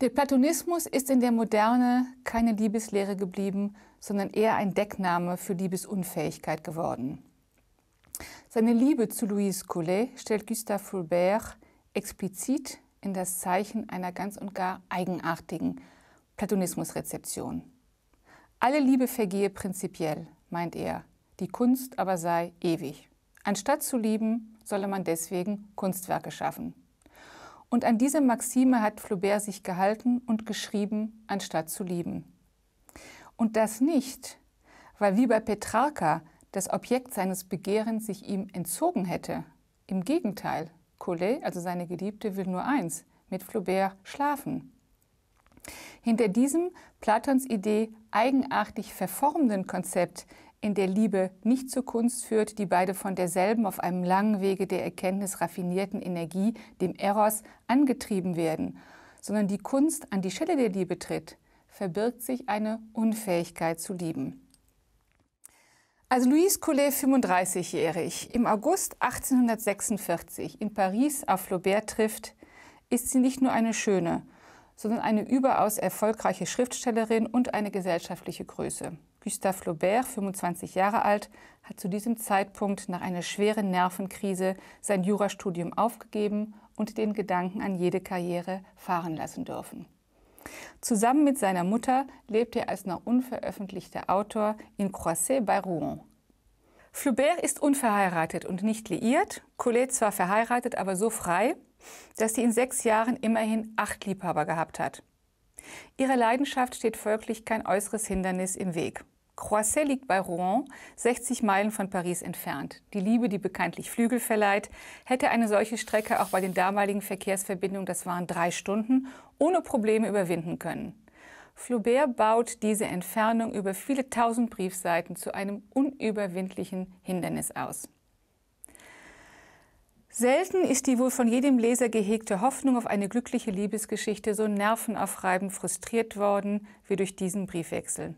Der Platonismus ist in der Moderne keine Liebeslehre geblieben, sondern eher ein Deckname für Liebesunfähigkeit geworden. Seine Liebe zu Louise Collet stellt Gustave Flaubert explizit in das Zeichen einer ganz und gar eigenartigen Platonismusrezeption. Alle Liebe vergehe prinzipiell, meint er, die Kunst aber sei ewig. Anstatt zu lieben, solle man deswegen Kunstwerke schaffen. Und an diese Maxime hat Flaubert sich gehalten und geschrieben, anstatt zu lieben. Und das nicht, weil wie bei Petrarca das Objekt seines Begehrens sich ihm entzogen hätte. Im Gegenteil, Collet, also seine Geliebte, will nur eins, mit Flaubert schlafen. Hinter diesem Platons Idee eigenartig verformenden Konzept in der Liebe nicht zur Kunst führt, die beide von derselben auf einem langen Wege der Erkenntnis raffinierten Energie, dem Eros, angetrieben werden, sondern die Kunst an die Schelle der Liebe tritt, verbirgt sich eine Unfähigkeit zu lieben. Als Louise Collet 35-jährig im August 1846 in Paris auf Flaubert trifft, ist sie nicht nur eine schöne, sondern eine überaus erfolgreiche Schriftstellerin und eine gesellschaftliche Größe. Gustave Flaubert, 25 Jahre alt, hat zu diesem Zeitpunkt nach einer schweren Nervenkrise sein Jurastudium aufgegeben und den Gedanken an jede Karriere fahren lassen dürfen. Zusammen mit seiner Mutter lebt er als noch unveröffentlichter Autor in Croisset bei Rouen. Flaubert ist unverheiratet und nicht liiert, Colette zwar verheiratet, aber so frei, dass sie in sechs Jahren immerhin acht Liebhaber gehabt hat. Ihrer Leidenschaft steht folglich kein äußeres Hindernis im Weg. Croisset liegt bei Rouen, 60 Meilen von Paris entfernt. Die Liebe, die bekanntlich Flügel verleiht, hätte eine solche Strecke auch bei den damaligen Verkehrsverbindungen, das waren drei Stunden, ohne Probleme überwinden können. Flaubert baut diese Entfernung über viele tausend Briefseiten zu einem unüberwindlichen Hindernis aus. Selten ist die wohl von jedem Leser gehegte Hoffnung auf eine glückliche Liebesgeschichte so nervenaufreibend frustriert worden wie durch diesen Briefwechsel.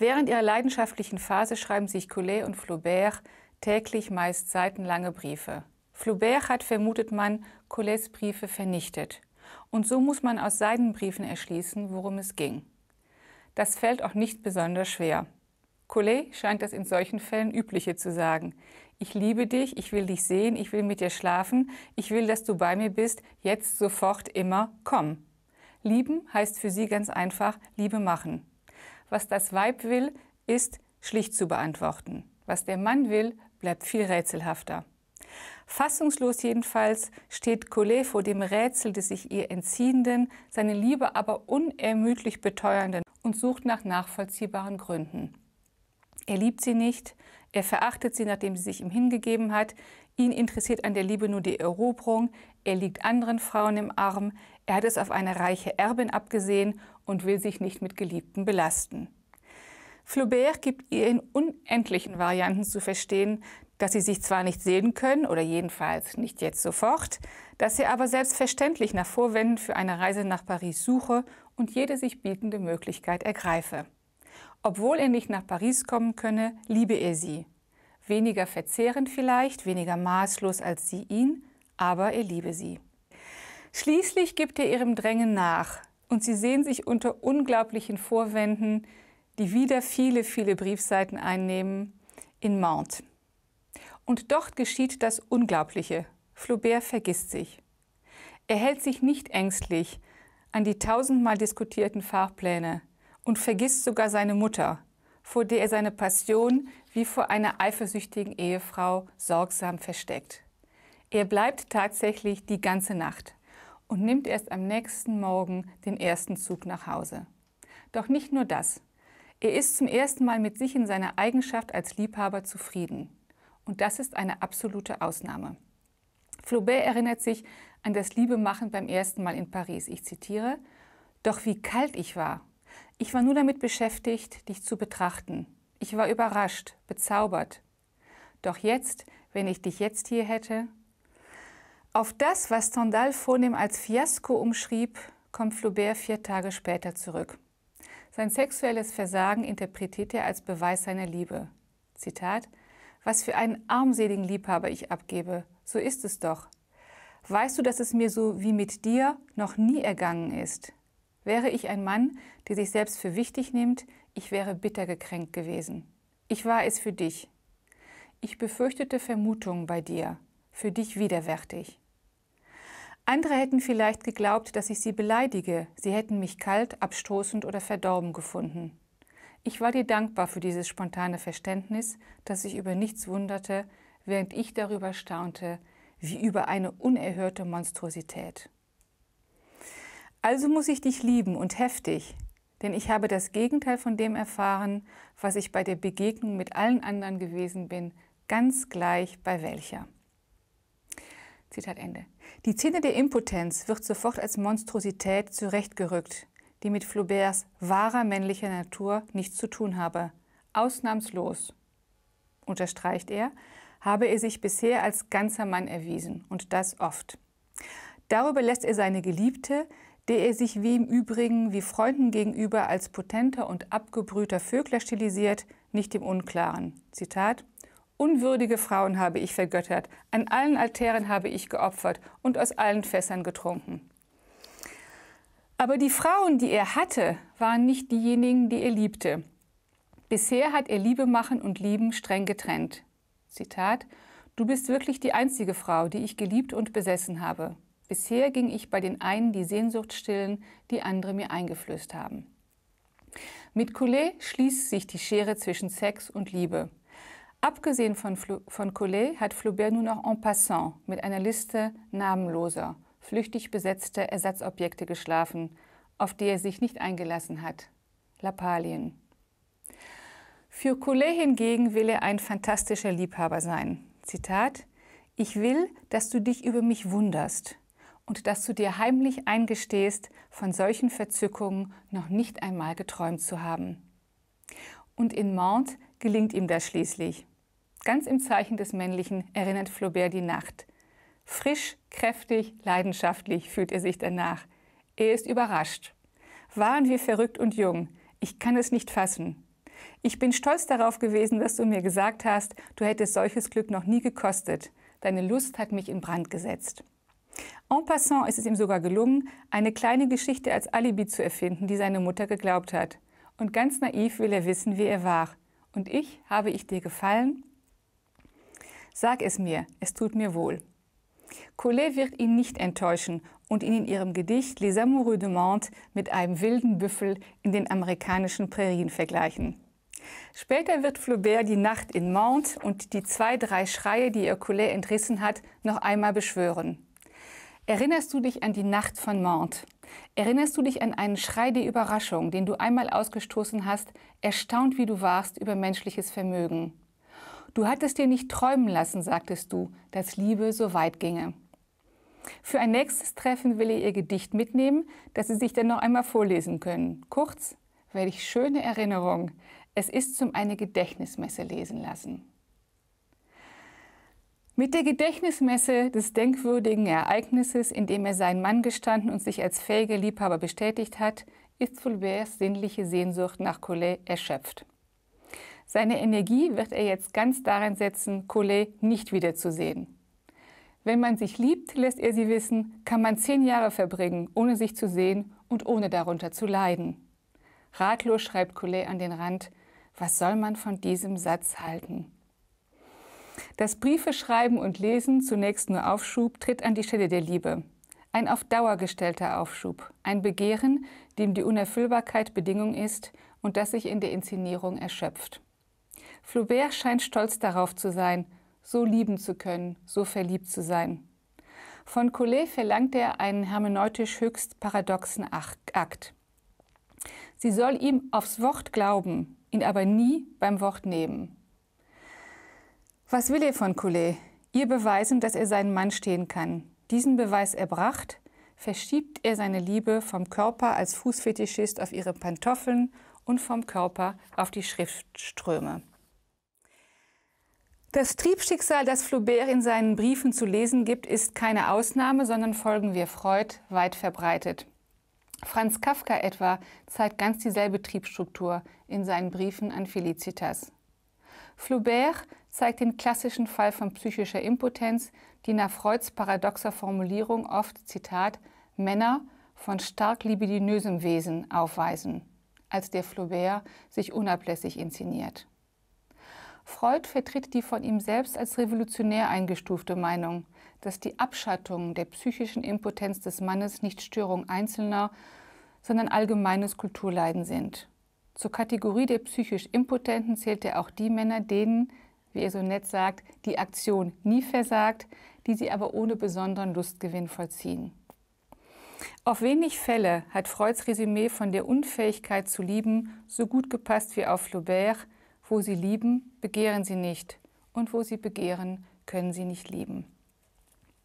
Während ihrer leidenschaftlichen Phase schreiben sich Collet und Flaubert täglich meist seitenlange Briefe. Flaubert hat, vermutet man, Collets Briefe vernichtet. Und so muss man aus Seidenbriefen erschließen, worum es ging. Das fällt auch nicht besonders schwer. Collet scheint das in solchen Fällen übliche zu sagen. Ich liebe dich, ich will dich sehen, ich will mit dir schlafen, ich will, dass du bei mir bist, jetzt, sofort, immer, komm. Lieben heißt für sie ganz einfach Liebe machen. Was das Weib will, ist schlicht zu beantworten. Was der Mann will, bleibt viel rätselhafter. Fassungslos jedenfalls steht Collet vor dem Rätsel des sich ihr entziehenden, seine Liebe aber unermüdlich beteuernden und sucht nach nachvollziehbaren Gründen. Er liebt sie nicht, er verachtet sie, nachdem sie sich ihm hingegeben hat, ihn interessiert an der Liebe nur die Eroberung, er liegt anderen Frauen im Arm, er hat es auf eine reiche Erbin abgesehen und will sich nicht mit Geliebten belasten. Flaubert gibt ihr in unendlichen Varianten zu verstehen, dass sie sich zwar nicht sehen können oder jedenfalls nicht jetzt sofort, dass er aber selbstverständlich nach Vorwänden für eine Reise nach Paris suche und jede sich bietende Möglichkeit ergreife. Obwohl er nicht nach Paris kommen könne, liebe er sie. Weniger verzehrend vielleicht, weniger maßlos als sie ihn, aber er liebe sie. Schließlich gibt er ihrem Drängen nach und sie sehen sich unter unglaublichen Vorwänden, die wieder viele, viele Briefseiten einnehmen, in Mantes. Und dort geschieht das Unglaubliche. Flaubert vergisst sich. Er hält sich nicht ängstlich an die tausendmal diskutierten Fahrpläne und vergisst sogar seine Mutter, vor der er seine Passion wie vor einer eifersüchtigen Ehefrau sorgsam versteckt. Er bleibt tatsächlich die ganze Nacht und nimmt erst am nächsten Morgen den ersten Zug nach Hause. Doch nicht nur das. Er ist zum ersten Mal mit sich in seiner Eigenschaft als Liebhaber zufrieden. Und das ist eine absolute Ausnahme. Flaubert erinnert sich an das Liebemachen beim ersten Mal in Paris. Ich zitiere, Doch wie kalt ich war. Ich war nur damit beschäftigt, dich zu betrachten. Ich war überrascht, bezaubert. Doch jetzt, wenn ich dich jetzt hier hätte, auf das, was Stendhal vornehm als Fiasko umschrieb, kommt Flaubert vier Tage später zurück. Sein sexuelles Versagen interpretiert er als Beweis seiner Liebe. Zitat: Was für einen armseligen Liebhaber ich abgebe, so ist es doch. Weißt du, dass es mir so wie mit dir noch nie ergangen ist? Wäre ich ein Mann, der sich selbst für wichtig nimmt, ich wäre bitter gekränkt gewesen. Ich war es für dich. Ich befürchtete Vermutungen bei dir, für dich widerwärtig. Andere hätten vielleicht geglaubt, dass ich sie beleidige, sie hätten mich kalt, abstoßend oder verdorben gefunden. Ich war dir dankbar für dieses spontane Verständnis, das sich über nichts wunderte, während ich darüber staunte, wie über eine unerhörte Monstrosität. Also muss ich dich lieben und heftig, denn ich habe das Gegenteil von dem erfahren, was ich bei der Begegnung mit allen anderen gewesen bin, ganz gleich bei welcher. Zitat halt Ende. Die Szene der Impotenz wird sofort als Monstrosität zurechtgerückt, die mit Flauberts wahrer männlicher Natur nichts zu tun habe. Ausnahmslos, unterstreicht er, habe er sich bisher als ganzer Mann erwiesen und das oft. Darüber lässt er seine Geliebte, der er sich wie im Übrigen wie Freunden gegenüber als potenter und abgebrühter Vögler stilisiert, nicht im Unklaren. Zitat Unwürdige Frauen habe ich vergöttert, an allen Altären habe ich geopfert und aus allen Fässern getrunken. Aber die Frauen, die er hatte, waren nicht diejenigen, die er liebte. Bisher hat er Liebe machen und Lieben streng getrennt. Zitat, Du bist wirklich die einzige Frau, die ich geliebt und besessen habe. Bisher ging ich bei den einen die Sehnsucht stillen, die andere mir eingeflößt haben. Mit Coulet schließt sich die Schere zwischen Sex und Liebe. Abgesehen von, Fl von Collet hat Flaubert nun auch en passant mit einer Liste namenloser, flüchtig besetzter Ersatzobjekte geschlafen, auf die er sich nicht eingelassen hat. Lappalien. Für Collet hingegen will er ein fantastischer Liebhaber sein. Zitat: Ich will, dass du dich über mich wunderst und dass du dir heimlich eingestehst, von solchen Verzückungen noch nicht einmal geträumt zu haben. Und in Mantes gelingt ihm das schließlich. Ganz im Zeichen des Männlichen erinnert Flaubert die Nacht. Frisch, kräftig, leidenschaftlich fühlt er sich danach. Er ist überrascht. Waren wir verrückt und jung? Ich kann es nicht fassen. Ich bin stolz darauf gewesen, dass du mir gesagt hast, du hättest solches Glück noch nie gekostet. Deine Lust hat mich in Brand gesetzt. En passant ist es ihm sogar gelungen, eine kleine Geschichte als Alibi zu erfinden, die seine Mutter geglaubt hat. Und ganz naiv will er wissen, wie er war. Und ich, habe ich dir gefallen? Sag es mir, es tut mir wohl. Collet wird ihn nicht enttäuschen und ihn in ihrem Gedicht Les Amoureux de Mantes mit einem wilden Büffel in den amerikanischen Prärien vergleichen. Später wird Flaubert die Nacht in Mantes und die zwei, drei Schreie, die ihr Collet entrissen hat, noch einmal beschwören. Erinnerst du dich an die Nacht von Mantes? Erinnerst du dich an einen Schrei der Überraschung, den du einmal ausgestoßen hast, erstaunt wie du warst über menschliches Vermögen? Du hattest dir nicht träumen lassen, sagtest du, dass Liebe so weit ginge. Für ein nächstes Treffen will ich ihr Gedicht mitnehmen, das Sie sich dann noch einmal vorlesen können. Kurz, werde ich schöne Erinnerung. Es ist zum eine Gedächtnismesse lesen lassen. Mit der Gedächtnismesse des denkwürdigen Ereignisses, in dem er seinen Mann gestanden und sich als fähiger Liebhaber bestätigt hat, ist Fulberts sinnliche Sehnsucht nach Collet erschöpft. Seine Energie wird er jetzt ganz darin setzen, Collet nicht wiederzusehen. Wenn man sich liebt, lässt er sie wissen, kann man zehn Jahre verbringen, ohne sich zu sehen und ohne darunter zu leiden. Ratlos schreibt Collet an den Rand, was soll man von diesem Satz halten? Das Briefe schreiben und lesen, zunächst nur Aufschub, tritt an die Stelle der Liebe. Ein auf Dauer gestellter Aufschub, ein Begehren, dem die Unerfüllbarkeit Bedingung ist und das sich in der Inszenierung erschöpft. Flaubert scheint stolz darauf zu sein, so lieben zu können, so verliebt zu sein. Von Collet verlangt er einen hermeneutisch höchst paradoxen Akt. Sie soll ihm aufs Wort glauben, ihn aber nie beim Wort nehmen. Was will er von Collet? Ihr beweisen, dass er seinen Mann stehen kann. Diesen Beweis erbracht, verschiebt er seine Liebe vom Körper als Fußfetischist auf ihre Pantoffeln und vom Körper auf die Schriftströme. Das Triebschicksal, das Flaubert in seinen Briefen zu lesen gibt, ist keine Ausnahme, sondern folgen wir Freud weit verbreitet. Franz Kafka etwa zeigt ganz dieselbe Triebstruktur in seinen Briefen an Felicitas. Flaubert zeigt den klassischen Fall von psychischer Impotenz, die nach Freuds paradoxer Formulierung oft, Zitat, Männer von stark libidinösem Wesen aufweisen, als der Flaubert sich unablässig inszeniert. Freud vertritt die von ihm selbst als revolutionär eingestufte Meinung, dass die Abschattung der psychischen Impotenz des Mannes nicht Störung einzelner, sondern allgemeines Kulturleiden sind. Zur Kategorie der psychisch Impotenten zählt er auch die Männer, denen, wie er so nett sagt, die Aktion nie versagt, die sie aber ohne besonderen Lustgewinn vollziehen. Auf wenig Fälle hat Freuds Resümee von der Unfähigkeit zu lieben so gut gepasst wie auf Flaubert, wo sie lieben, begehren sie nicht, und wo sie begehren, können sie nicht lieben.